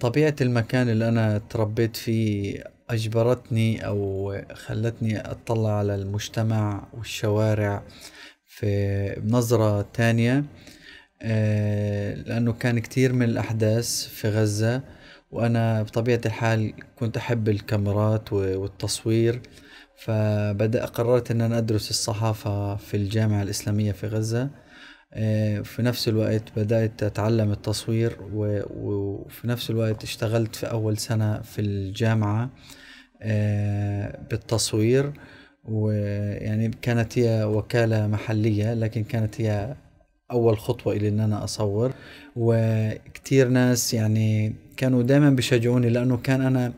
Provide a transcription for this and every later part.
طبيعة المكان اللي أنا تربيت فيه أجبرتني أو خلتني أطلع على المجتمع والشوارع في بنظرة تانية آه، لأنه كان كتير من الأحداث في غزة وأنا بطبيعة الحال كنت أحب الكاميرات والتصوير فبدأ قررت أن أنا أدرس الصحافة في الجامعة الإسلامية في غزة آه، في نفس الوقت بدأت أتعلم التصوير وفي نفس الوقت اشتغلت في أول سنة في الجامعة آه، بالتصوير ويعني كانت هي وكالة محلية لكن كانت هي أول خطوة إلى أن أنا أصور وكتير ناس يعني كانوا دايما بيشجعوني لأنه كان أنا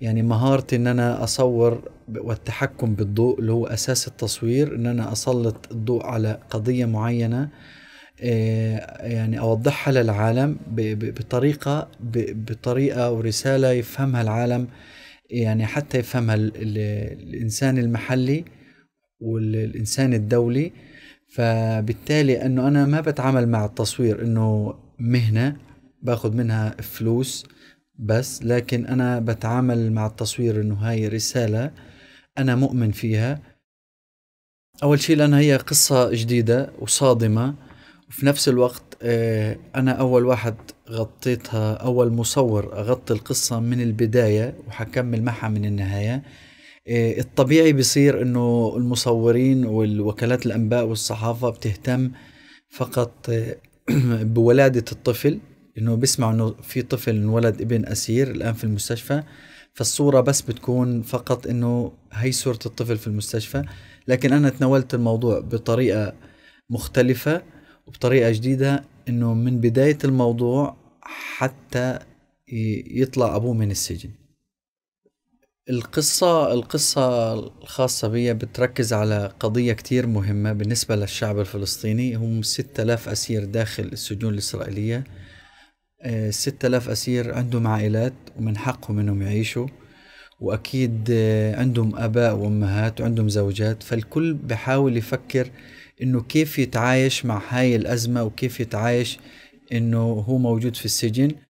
يعني مهارتي ان انا اصور والتحكم بالضوء اللي هو اساس التصوير ان انا اسلط الضوء على قضيه معينه آه، يعني اوضحها للعالم بطريقه بطريقه ورساله يفهمها العالم يعني حتى يفهمها الانسان المحلي والانسان الدولي فبالتالي انه انا ما بتعامل مع التصوير انه مهنه باخذ منها فلوس بس لكن انا بتعامل مع التصوير انه هاي رساله انا مؤمن فيها اول شيء لانها هي قصه جديده وصادمه في نفس الوقت آه، أنا أول واحد غطيتها أول مصور أغطي القصة من البداية وحكمل معها من النهاية آه، الطبيعي بصير أنه المصورين والوكالات الأنباء والصحافة بتهتم فقط آه، بولادة الطفل انه بيسمعوا انه في طفل انولد ابن اسير الان في المستشفى فالصوره بس بتكون فقط انه هي صوره الطفل في المستشفى لكن انا تناولت الموضوع بطريقه مختلفه بطريقه جديده انه من بدايه الموضوع حتى يطلع ابوه من السجن القصة القصة الخاصة بي بتركز على قضية كتير مهمة بالنسبة للشعب الفلسطيني هم ستة آلاف أسير داخل السجون الإسرائيلية آه، ستة آلاف أسير عندهم عائلات ومن حقهم أنهم يعيشوا واكيد آه، عندهم اباء وامهات وعندهم زوجات فالكل بحاول يفكر انه كيف يتعايش مع هاي الازمه وكيف يتعايش انه هو موجود في السجن